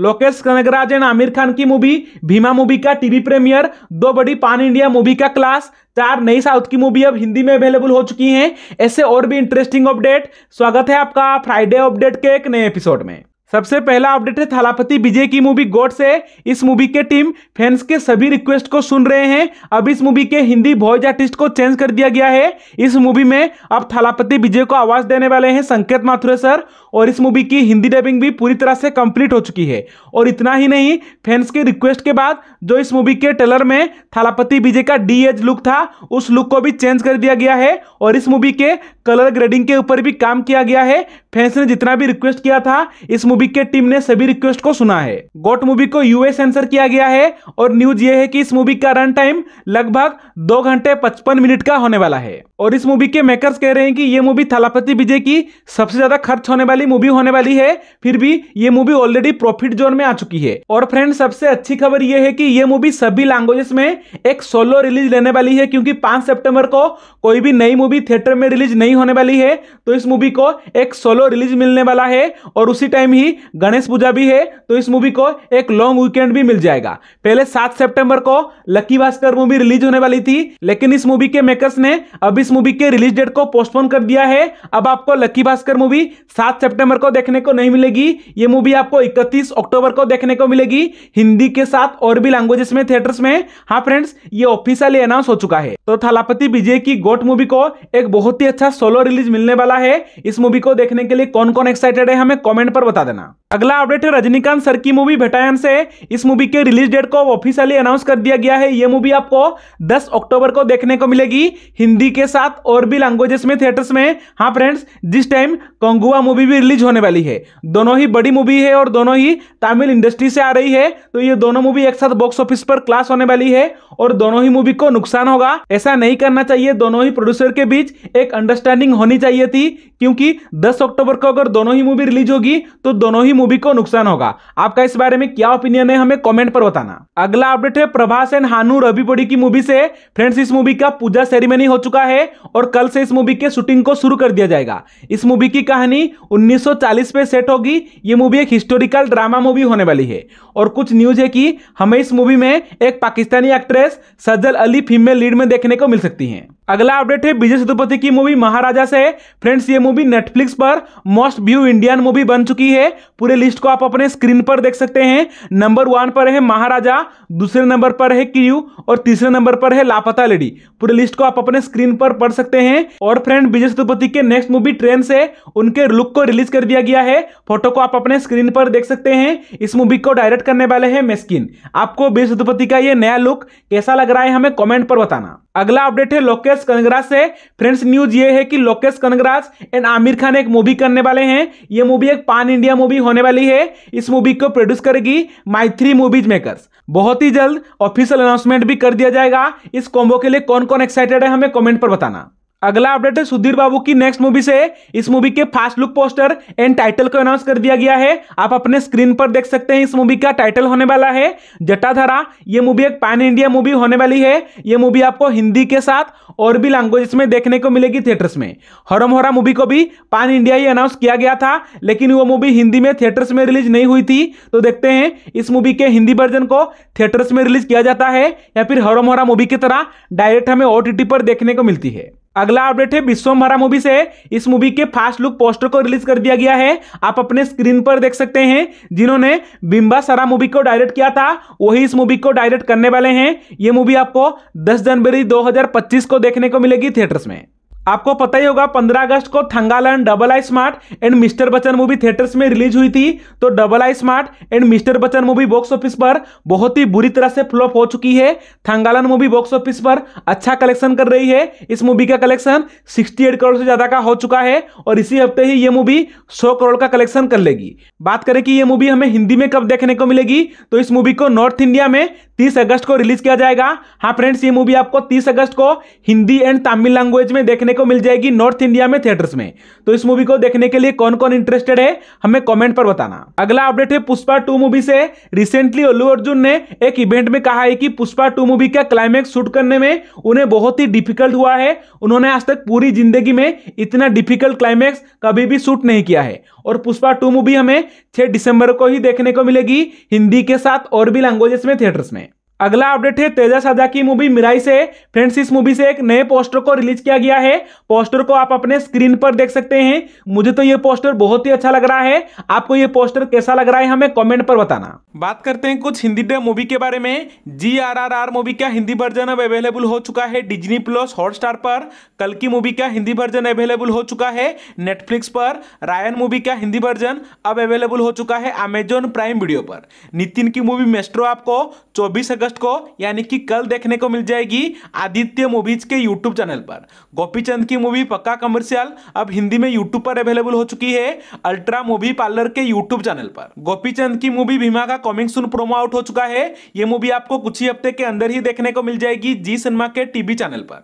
Lokesh Kanagaraj and Aamir Khan की movie Bheema movie का TV premiere दो बड़ी पान इंडिया मूवी का क्लास चार नई साउथ की मूवी अब हिंदी में अवेलेबल हो चुकी हैं ऐसे और भी इंटरेस्टिंग अपडेट स्वागत है आपका फ्राइडे अपडेट के एक नए एपिसोड में सबसे पहला अपडेट है थालापति विजय की मूवी गोड से इस मूवी के टीम फैंस के सभी रिक्वेस्ट को सुन रहे हैं अब इस मूवी के हिंदी वॉइस आर्टिस्ट को चेंज कर दिया गया है इस मूवी में अब थालापति विजय को आवाज देने वाले हैं संकेत माथुरे सर और इस मूवी की हिंदी डबिंग भी पूरी तरह से कंप्लीट हो चुकी है और इतना ही नहीं फैंस के रिक्वेस्ट के बाद जो इस मूवी के ट्रेलर में थालापति विजय का डी एज लुक था उस लुक को भी चेंज कर दिया गया है और इस मूवी के कलर ग्रेडिंग के ऊपर भी काम किया गया है फैंस ने जितना भी रिक्वेस्ट किया था इस मूवी के टीम ने सभी रिक्वेस्ट को सुना है गोट मूवी को यूए सेंसर किया गया है और न्यूज ये है कि इस मूवी का रन टाइम लगभग दो घंटे पचपन मिनट का होने वाला है और इस मूवी के मेकर्स कह रहे हैं कि ये मूवी थालापति विजय की सबसे ज्यादा खर्च होने वाली वाली मूवी होने वाली है फिर भी ये मूवी ऑलरेडी प्रॉफिट जोन में आ चुकी है और फ्रेंड सबसे अच्छी खबर यह है कि ये मूवी सभी लैंग्वेजेस में एक सोलो रिलीज लेने वाली है क्योंकि पांच सेप्टेम्बर को कोई भी नई मूवी थिएटर में रिलीज नहीं होने वाली है तो इस मूवी को एक सोलो रिलीज मिलने वाला है और उसी टाइम ही गणेश पूजा भी है तो इस मूवी को एक लॉन्ग वीकेंड भी मिल जाएगा पहले सात सेप्टेम्बर को लकी भास्कर मूवी रिलीज होने वाली थी लेकिन इस मूवी के मेकर्स ने अब इस मूवी के रिलीज डेट को पोस्टपोन कर दिया है अब आपको लकी भास्कर मूवी सात सेप्टेम्बर को देखने को नहीं मिलेगी ये मूवी आपको इकतीस अक्टूबर को देखने को मिलेगी हिंदी के साथ और भी लैंग्वेजेस में थिएटर्स में हाँ फ्रेंड्स ये ऑफिशियली अनाउंस हो चुका है तो थालापति विजय की गोट मूवी को एक बहुत ही अच्छा सोलो रिलीज मिलने वाला है इस मूवी को देखने के लिए कौन कौन एक्साइटेड है हमें कॉमेंट पर बता देना अगला अपडेट है रजनीकांत सर की मूवी भेटायन से इस मूवी के रिलीज डेट को ऑफिशियली अनाउंस कर दिया गया है ये मूवी आपको 10 अक्टूबर को देखने को मिलेगी हिंदी के साथ और भी लैंग्वेजेस में थिएटर्स में हाँ फ्रेंड्स जिस टाइम कंगुआ मूवी भी रिलीज होने वाली है दोनों ही बड़ी मूवी है और दोनों ही तमिल इंडस्ट्री से आ रही है तो ये दोनों मूवी एक साथ बॉक्स ऑफिस पर क्लास होने वाली है और दोनों ही मूवी को नुकसान होगा ऐसा नहीं करना चाहिए दोनों ही प्रोड्यूसर के बीच एक अंडरस्टैंडिंग होनी चाहिए थी क्योंकि दस अक्टूबर को अगर दोनों ही मूवी रिलीज होगी तो दोनों ही मूवी को नुकसान होगा आपका इस बारे में क्या ओपिनियन है हमें कॉमेंट पर बताना अगला अपडेट है प्रभास एंड हानू रविपड़ी की मूवी से फ्रेंड्स इस मूवी का पूजा सेरेमनी हो चुका है और कल से इस मूवी के शूटिंग को शुरू कर दिया जाएगा इस मूवी की कहानी उन्नीस 1940 पे सेट होगी ये मूवी एक हिस्टोरिकल ड्रामा मूवी होने वाली है और कुछ न्यूज है कि हमें इस मूवी में एक पाकिस्तानी एक्ट्रेस सजल अली में लीड में देखने को मिल सकती हैं अगला अपडेट है विजय सेतुपति की मूवी महाराजा से फ्रेंड्स ये मूवी नेटफ्लिक्स पर मोस्ट व्यू इंडियन मूवी बन चुकी है पूरे लिस्ट को आप अपने स्क्रीन पर देख सकते हैं नंबर वन पर है महाराजा दूसरे नंबर पर है क्यू और तीसरे नंबर पर है लापता लेडी पूरे लिस्ट को आप अपने स्क्रीन पर पढ़ सकते हैं और फ्रेंड विजय सेतुपति के नेक्स्ट मूवी ट्रेन से उनके लुक को रिलीज कर दिया गया है फोटो को आप अपने स्क्रीन पर देख सकते हैं इस मूवी को डायरेक्ट करने वाले है मेस्किन आपको विजय सेतुपति का यह नया लुक कैसा लग रहा है हमें कॉमेंट पर बताना अगला अपडेट है लोकेश कनगराज से फ्रेंड्स न्यूज ये है कि लोकेश कनगराज एंड आमिर खान एक मूवी करने वाले हैं ये मूवी एक पान इंडिया मूवी होने वाली है इस मूवी को प्रोड्यूस करेगी माई थ्री मूवीज मेकर्स बहुत ही जल्द ऑफिशियल अनाउंसमेंट भी कर दिया जाएगा इस कॉम्बो के लिए कौन कौन एक्साइटेड है हमें कॉमेंट पर बताना अगला अपडेट है सुधीर बाबू की नेक्स्ट मूवी से इस मूवी के first look poster and title को अनाउंस कर दिया गया है आप अपने स्क्रीन पर देख सकते हैं इस मूवी का टाइटल होने वाला है जटाधारा ये मूवी एक पैन इंडिया मूवी होने वाली है ये मूवी आपको हिंदी के साथ और भी लैंग्वेज में देखने को मिलेगी थिएटर्स में हरम हरा मूवी को भी पैन इंडिया ही अनाउंस किया गया था लेकिन वो मूवी हिंदी में थिएटर्स में रिलीज नहीं हुई थी तो देखते हैं इस मूवी के हिंदी वर्जन को थिएटर्स में रिलीज किया जाता है या फिर हरम हरा मूवी की तरह डायरेक्ट हमें ओ पर देखने को मिलती है अगला अपडेट है विश्वम्भरा मूवी से इस मूवी के फास्ट लुक पोस्टर को रिलीज कर दिया गया है आप अपने स्क्रीन पर देख सकते हैं जिन्होंने बिम्बा सरा मूवी को डायरेक्ट किया था वही इस मूवी को डायरेक्ट करने वाले हैं ये मूवी आपको 10 जनवरी 2025 को देखने को मिलेगी थिएटर्स में आपको पता ही होगा 15 अगस्त को Thangalaan double I smart and mister Bachchan movie theatres में रिलीज हुई थी तो double I smart and mister Bachchan movie box office पर बहुत ही बुरी तरह से फ्लॉप हो चुकी है थंगालन मूवी बॉक्स ऑफिस पर अच्छा कलेक्शन कर रही है इस मूवी का कलेक्शन 68 करोड़ से ज्यादा का हो चुका है और इसी हफ्ते ही ये मूवी सौ करोड़ का कलेक्शन कर लेगी बात करें कि ये मूवी हमें हिंदी में कब देखने को मिलेगी तो इस मूवी को नॉर्थ इंडिया में तीस अगस्त को रिलीज किया जाएगा हाँ फ्रेंड्स ये मूवी आपको तीस अगस्त को हिंदी एंड तमिल लैंग्वेज में देखने को मिल जाएगी नॉर्थ इंडिया में थिएटर्स में तो इस मूवी को देखने के लिए कौन कौन इंटरेस्टेड है हमें कॉमेंट पर बताना अगला अपडेट है पुष्पा टू मूवी से रिसेंटली अल्लू अर्जुन ने एक इवेंट में कहा है कि पुष्पा टू मूवी का क्लाइमैक्स शूट करने में उन्हें बहुत ही डिफिकल्ट हुआ है उन्होंने आज तक पूरी जिंदगी में इतना डिफिकल्ट क्लाइमैक्स कभी भी शूट नहीं किया है और पुष्पा टू मूवी हमें छह दिसंबर को ही देखने को मिलेगी हिंदी के साथ और भी लैंग्वेजेस में थिएटर्स में अगला अपडेट है तेजा साजा की मूवी मिराई से फ्रेंड्स इस मूवी से एक नए पोस्टर को रिलीज किया गया है पोस्टर को आप अपने स्क्रीन पर देख सकते हैं मुझे तो ये पोस्टर बहुत ही अच्छा लग रहा है आपको ये पोस्टर कैसा लग रहा है हमें कमेंट पर बताना बात करते हैं कुछ हिंदी डे मूवी के बारे में जी आर आर आर मूवी का हिंदी वर्जन अब अवेलेबल हो चुका है डिजनी प्लस हॉटस्टार पर कल की मूवी का हिंदी वर्जन अवेलेबल हो चुका है नेटफ्लिक्स पर रायन मूवी का हिंदी वर्जन अब अवेलेबल हो चुका है अमेजोन प्राइम वीडियो पर नितिन की मूवी मेस्ट्रो आपको चौबीस अगस्त अगस्त को यानी कि कल देखने को मिल जाएगी आदित्य मूवीज के यूट्यूब चैनल पर गोपीचंद की मूवी पक्का कमर्शियल अब हिंदी में यूट्यूब पर अवेलेबल हो चुकी है अल्ट्रा मूवी पार्लर के यूट्यूब चैनल पर गोपीचंद की मूवी भीमा का कॉमिंग सुन प्रोमो आउट हो चुका है ये मूवी आपको कुछ ही हफ्ते के अंदर ही देखने को मिल जाएगी जी सिनेमा के टीवी चैनल पर